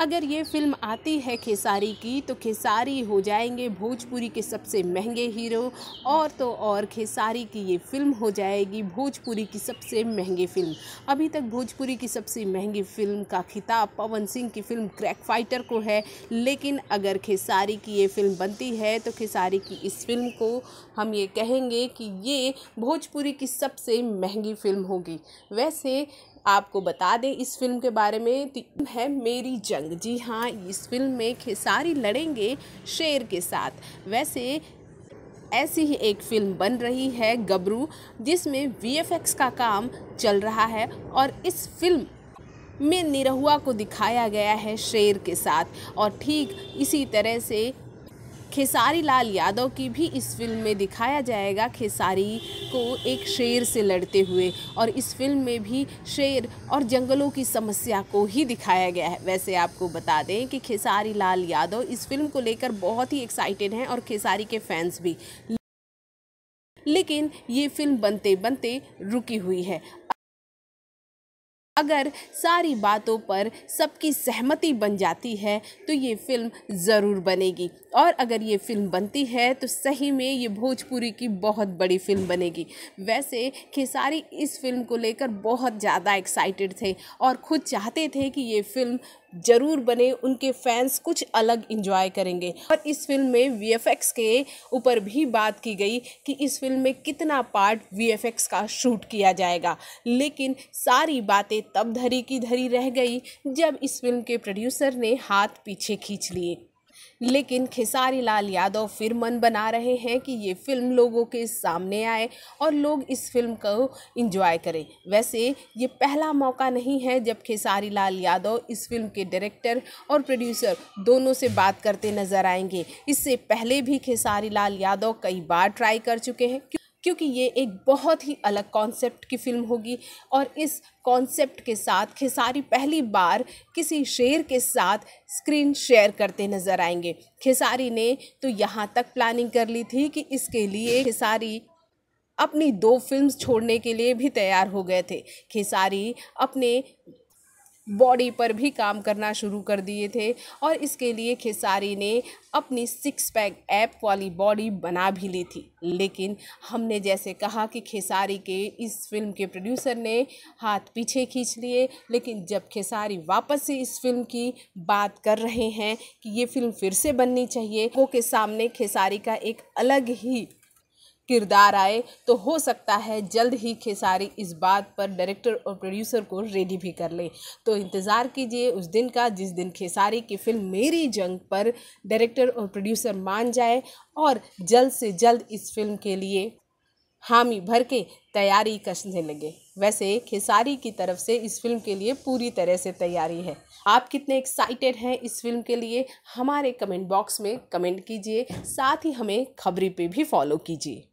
अगर ये फिल्म आती है खेसारी की तो खेसारी हो जाएंगे भोजपुरी के सबसे महंगे हीरो और तो और खेसारी की ये फिल्म हो जाएगी भोजपुरी की सबसे महंगी फिल्म अभी तक भोजपुरी की सबसे महंगी फिल्म का खिताब पवन सिंह की फिल्म क्रैक फाइटर को है लेकिन अगर खेसारी की ये फिल्म बनती है तो खेसारी की इस फिल्म को हम ये कहेंगे कि ये भोजपुरी की सबसे महंगी फिल्म होगी वैसे आपको बता दें इस फिल्म के बारे में तो है मेरी जंग जंग जी हाँ इस फिल्म में खेसारी लड़ेंगे शेर के साथ वैसे ऐसी ही एक फिल्म बन रही है गबरू जिसमें वीएफएक्स का काम चल रहा है और इस फिल्म में निरहुआ को दिखाया गया है शेर के साथ और ठीक इसी तरह से खेसारी लाल यादव की भी इस फिल्म में दिखाया जाएगा खेसारी को एक शेर से लड़ते हुए और इस फिल्म में भी शेर और जंगलों की समस्या को ही दिखाया गया है वैसे आपको बता दें कि खेसारी लाल यादव इस फिल्म को लेकर बहुत ही एक्साइटेड हैं और खेसारी के फैंस भी लेकिन ये फिल्म बनते बनते रुकी हुई है अगर सारी बातों पर सबकी सहमति बन जाती है तो ये फ़िल्म ज़रूर बनेगी और अगर ये फ़िल्म बनती है तो सही में ये भोजपुरी की बहुत बड़ी फ़िल्म बनेगी वैसे खेसारी इस फिल्म को लेकर बहुत ज़्यादा एक्साइटेड थे और खुद चाहते थे कि ये फ़िल्म ज़रूर बने उनके फैंस कुछ अलग इंजॉय करेंगे और इस फिल्म में वी के ऊपर भी बात की गई कि इस फिल्म में कितना पार्ट वी का शूट किया जाएगा लेकिन सारी बातें तब धरी की धरी रह गई जब इस फिल्म के प्रोड्यूसर ने हाथ पीछे खींच लिए लेकिन खेसारी लाल यादव फिर मन बना रहे हैं कि ये फिल्म लोगों के सामने आए और लोग इस फिल्म को इंजॉय करें वैसे ये पहला मौका नहीं है जब खेसारी लाल यादव इस फिल्म के डायरेक्टर और प्रोड्यूसर दोनों से बात करते नजर आएंगे इससे पहले भी खेसारी लाल यादव कई बार ट्राई कर चुके हैं क्योंकि ये एक बहुत ही अलग कॉन्सेप्ट की फ़िल्म होगी और इस कॉन्सेप्ट के साथ खेसारी पहली बार किसी शेर के साथ स्क्रीन शेयर करते नज़र आएंगे खेसारी ने तो यहाँ तक प्लानिंग कर ली थी कि इसके लिए खेसारी अपनी दो फिल्म्स छोड़ने के लिए भी तैयार हो गए थे खेसारी अपने बॉडी पर भी काम करना शुरू कर दिए थे और इसके लिए खेसारी ने अपनी सिक्स पैक ऐप वाली बॉडी बना भी ली थी लेकिन हमने जैसे कहा कि खेसारी के इस फिल्म के प्रोड्यूसर ने हाथ पीछे खींच लिए लेकिन जब खेसारी वापस से इस फिल्म की बात कर रहे हैं कि ये फिल्म फिर से बननी चाहिए वो के सामने खेसारी का एक अलग ही किरदार आए तो हो सकता है जल्द ही खेसारी इस बात पर डायरेक्टर और प्रोड्यूसर को रेडी भी कर ले तो इंतज़ार कीजिए उस दिन का जिस दिन खेसारी की फिल्म मेरी जंग पर डायरेक्टर और प्रोड्यूसर मान जाए और जल्द से जल्द इस फिल्म के लिए हामी भर के तैयारी कसने लगे वैसे खेसारी की तरफ से इस फिल्म के लिए पूरी तरह से तैयारी है आप कितने एक्साइटेड हैं इस फिल्म के लिए हमारे कमेंट बॉक्स में कमेंट कीजिए साथ ही हमें खबरी पे भी फॉलो कीजिए